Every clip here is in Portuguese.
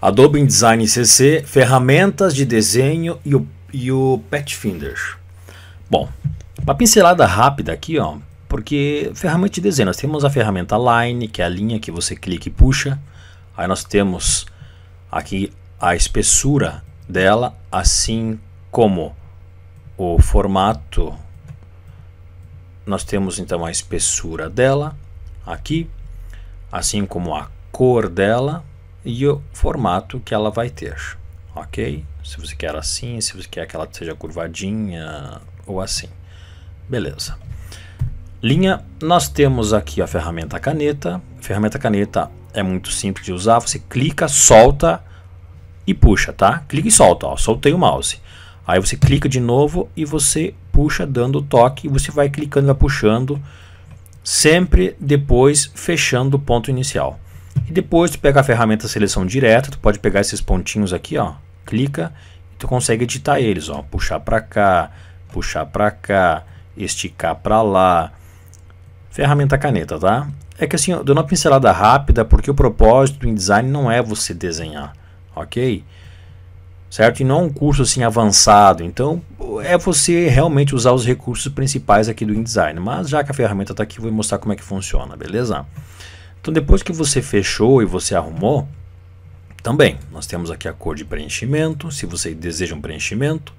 Adobe InDesign CC, ferramentas de desenho e o, e o Pathfinder. Bom, uma pincelada rápida aqui, ó, porque ferramenta de desenho, nós temos a ferramenta Line, que é a linha que você clica e puxa. Aí nós temos aqui a espessura dela, assim como o formato. Nós temos então a espessura dela aqui, assim como a cor dela, e o formato que ela vai ter, ok? Se você quer assim, se você quer que ela seja curvadinha ou assim, beleza. Linha, nós temos aqui a ferramenta caneta. A ferramenta caneta é muito simples de usar, você clica, solta e puxa, tá? Clica e solta, ó, soltei o mouse. Aí você clica de novo e você puxa dando o toque e você vai clicando e vai puxando, sempre depois fechando o ponto inicial. E depois tu pega a ferramenta seleção direta, tu pode pegar esses pontinhos aqui, ó, clica e tu consegue editar eles, ó, puxar para cá, puxar para cá, esticar para lá. Ferramenta caneta, tá? É que assim, eu dou uma pincelada rápida porque o propósito do InDesign não é você desenhar, ok? Certo? E não é um curso assim avançado, então é você realmente usar os recursos principais aqui do InDesign. Mas já que a ferramenta está aqui, vou mostrar como é que funciona, beleza? Então depois que você fechou e você arrumou, também nós temos aqui a cor de preenchimento, se você deseja um preenchimento,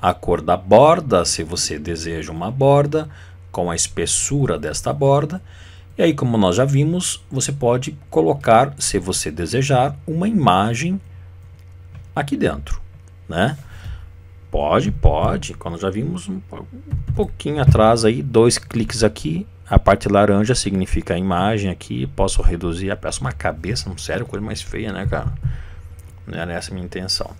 a cor da borda, se você deseja uma borda, com a espessura desta borda. E aí, como nós já vimos, você pode colocar, se você desejar, uma imagem aqui dentro, né? Pode, pode, como já vimos um pouquinho atrás aí, dois cliques aqui a parte laranja significa a imagem aqui. Posso reduzir, peça, uma cabeça, um sério, coisa mais feia, né, cara? Não era essa a minha intenção.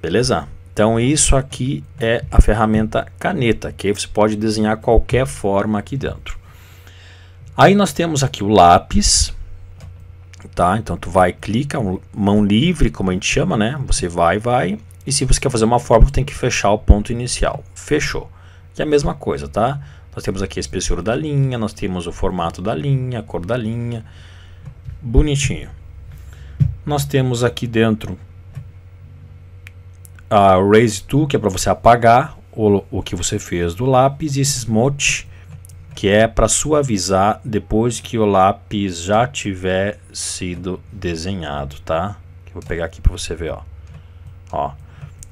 Beleza? Então isso aqui é a ferramenta caneta, que você pode desenhar qualquer forma aqui dentro. Aí nós temos aqui o lápis, tá? Então tu vai, clica, mão livre, como a gente chama, né? Você vai, vai. E se você quer fazer uma forma, tem que fechar o ponto inicial. Fechou. E é a mesma coisa, tá? Nós temos aqui a espessura da linha, nós temos o formato da linha, a cor da linha. Bonitinho. Nós temos aqui dentro a Raise To, que é para você apagar o, o que você fez do lápis, e esse Smote, que é para suavizar depois que o lápis já tiver sido desenhado, tá? vou pegar aqui para você ver, ó. ó.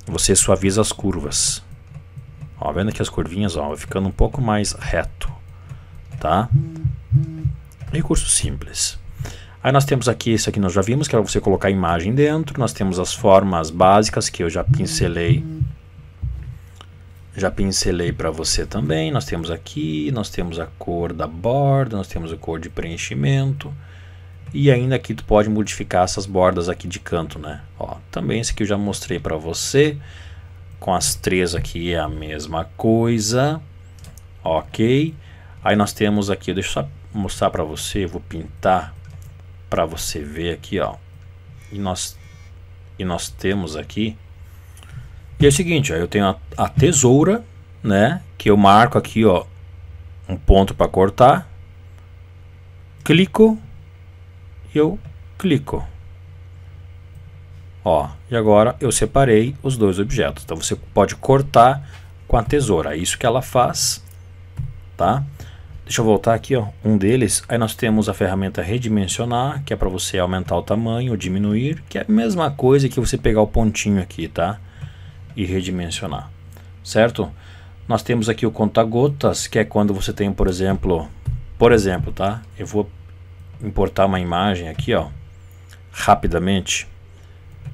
Você suaviza as curvas. Ó, vendo que as curvinhas, ó, ficando um pouco mais reto, tá? Recurso simples. Aí nós temos aqui, isso aqui nós já vimos, que é você colocar a imagem dentro. Nós temos as formas básicas que eu já pincelei. Já pincelei para você também. Nós temos aqui, nós temos a cor da borda, nós temos a cor de preenchimento. E ainda aqui tu pode modificar essas bordas aqui de canto, né? Ó, também esse aqui eu já mostrei para você. Com as três aqui é a mesma coisa. Ok. Aí nós temos aqui, deixa eu só mostrar para você, vou pintar para você ver aqui, ó. E nós, e nós temos aqui. E é o seguinte, ó, eu tenho a, a tesoura, né? Que eu marco aqui, ó, um ponto para cortar. Clico e eu clico. Ó, e agora eu separei os dois objetos. Então você pode cortar com a tesoura. É isso que ela faz, tá? Deixa eu voltar aqui, ó, um deles. Aí nós temos a ferramenta redimensionar, que é para você aumentar o tamanho, ou diminuir, que é a mesma coisa que você pegar o pontinho aqui, tá? E redimensionar, certo? Nós temos aqui o conta-gotas, que é quando você tem, por exemplo, por exemplo, tá? Eu vou importar uma imagem aqui, ó, rapidamente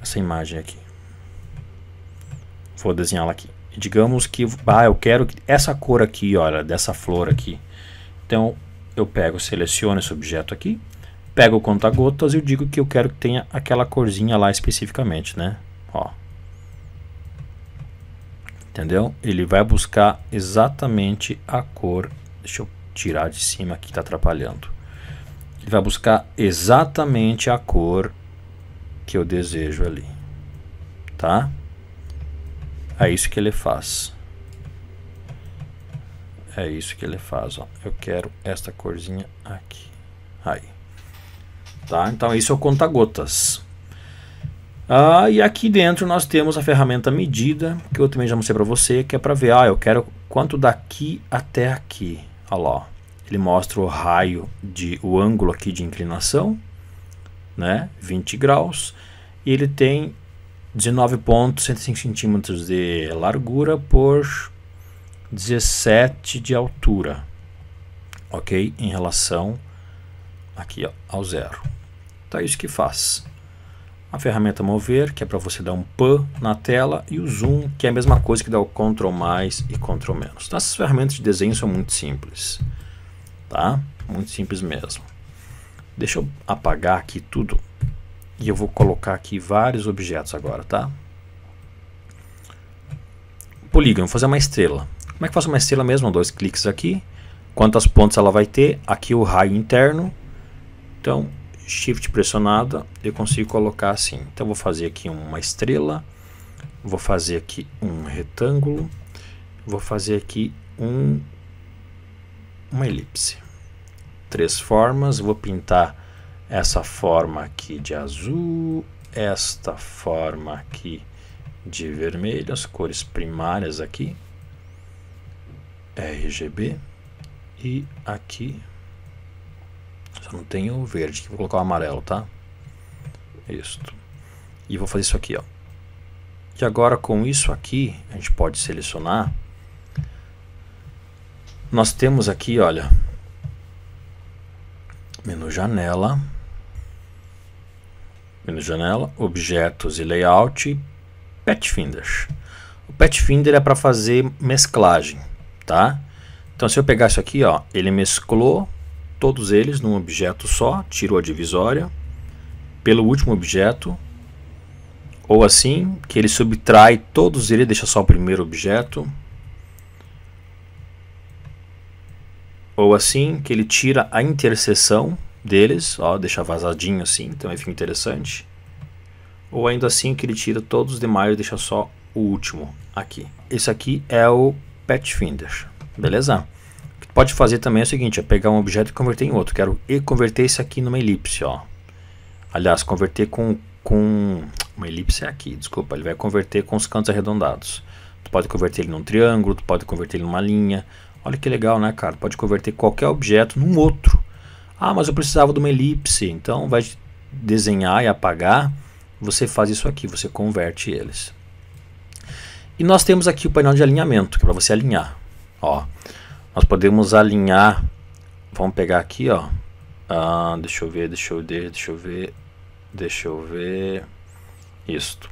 essa imagem aqui. Vou desenhá-la aqui. Digamos que ah, eu quero essa cor aqui, olha, dessa flor aqui. Então eu pego, seleciono esse objeto aqui, pego o conta-gotas e eu digo que eu quero que tenha aquela corzinha lá especificamente, né? Ó. Entendeu? Ele vai buscar exatamente a cor. Deixa eu tirar de cima que está atrapalhando. Ele vai buscar exatamente a cor que eu desejo ali, tá? É isso que ele faz. É isso que ele faz, ó. Eu quero esta corzinha aqui. Aí. Tá? Então isso é o conta-gotas. Ah, e aqui dentro nós temos a ferramenta medida, que eu também já mostrei para você, que é para ver, ah, eu quero quanto daqui até aqui. Olha lá, ó. ele mostra o raio de o ângulo aqui de inclinação né? 20 graus. E ele tem 19,105 centímetros de largura por 17 de altura, ok? Em relação aqui ó, ao zero. Então é isso que faz. A ferramenta mover, que é para você dar um pan na tela, e o zoom, que é a mesma coisa que dá o Ctrl mais e Ctrl menos. Então, essas ferramentas de desenho são muito simples, tá? Muito simples mesmo. Deixa eu apagar aqui tudo e eu vou colocar aqui vários objetos agora, tá? Polígono, vou fazer uma estrela. Como é que faço uma estrela mesmo? Dois cliques aqui. Quantas pontas ela vai ter? Aqui o raio interno. Então, shift pressionada, eu consigo colocar assim. Então, vou fazer aqui uma estrela. Vou fazer aqui um retângulo. Vou fazer aqui um, uma elipse três formas. Vou pintar essa forma aqui de azul, esta forma aqui de vermelho, as cores primárias aqui, RGB, e aqui só não tenho o verde, vou colocar o amarelo, tá? Isto. E vou fazer isso aqui, ó. E agora com isso aqui, a gente pode selecionar. Nós temos aqui, olha, menu janela, menu janela, objetos e layout, Pathfinder. O Pathfinder é para fazer mesclagem, tá? Então se eu pegar isso aqui, ó, ele mesclou todos eles num objeto só, tirou a divisória pelo último objeto, ou assim, que ele subtrai todos eles, deixa só o primeiro objeto, ou assim, que ele tira a interseção deles, ó, deixa vazadinho assim, também então fica interessante. Ou ainda assim que ele tira todos os demais e deixa só o último aqui. Esse aqui é o Pathfinder, beleza? O que pode fazer também é o seguinte, é pegar um objeto e converter em outro. Quero e converter esse aqui numa elipse, ó. Aliás, converter com, com... Uma elipse é aqui, desculpa. Ele vai converter com os cantos arredondados. Tu pode converter ele num triângulo, tu pode converter ele numa linha, Olha que legal, né, cara? Pode converter qualquer objeto num outro. Ah, mas eu precisava de uma elipse. Então, vai desenhar e apagar. Você faz isso aqui, você converte eles. E nós temos aqui o painel de alinhamento, que é para você alinhar. Ó, nós podemos alinhar. Vamos pegar aqui, ó. Ah, deixa eu ver, deixa eu ver, deixa eu ver, deixa eu ver. Isto.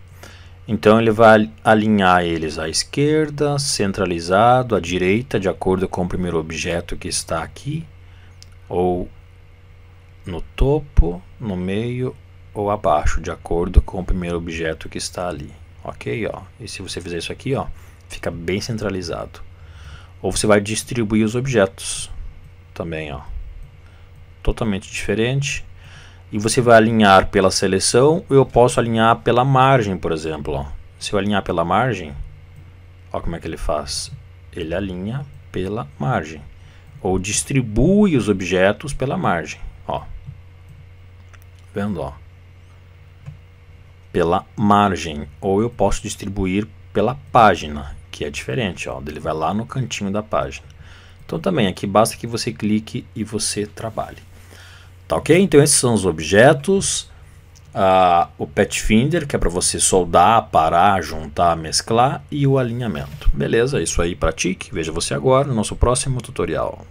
Então ele vai alinhar eles à esquerda, centralizado, à direita, de acordo com o primeiro objeto que está aqui, ou no topo, no meio ou abaixo, de acordo com o primeiro objeto que está ali. Ok? Ó. E se você fizer isso aqui, ó, fica bem centralizado. Ou você vai distribuir os objetos também, ó. Totalmente diferente e você vai alinhar pela seleção, ou eu posso alinhar pela margem, por exemplo. Se eu alinhar pela margem, ó como é que ele faz. Ele alinha pela margem, ou distribui os objetos pela margem. Ó. Vendo, ó. Pela margem, ou eu posso distribuir pela página, que é diferente, ó. Ele vai lá no cantinho da página. Então também aqui basta que você clique e você trabalhe. Tá ok? Então esses são os objetos. Uh, o Pathfinder, que é para você soldar, parar, juntar, mesclar, e o alinhamento. Beleza, isso aí pratique. Veja você agora no nosso próximo tutorial.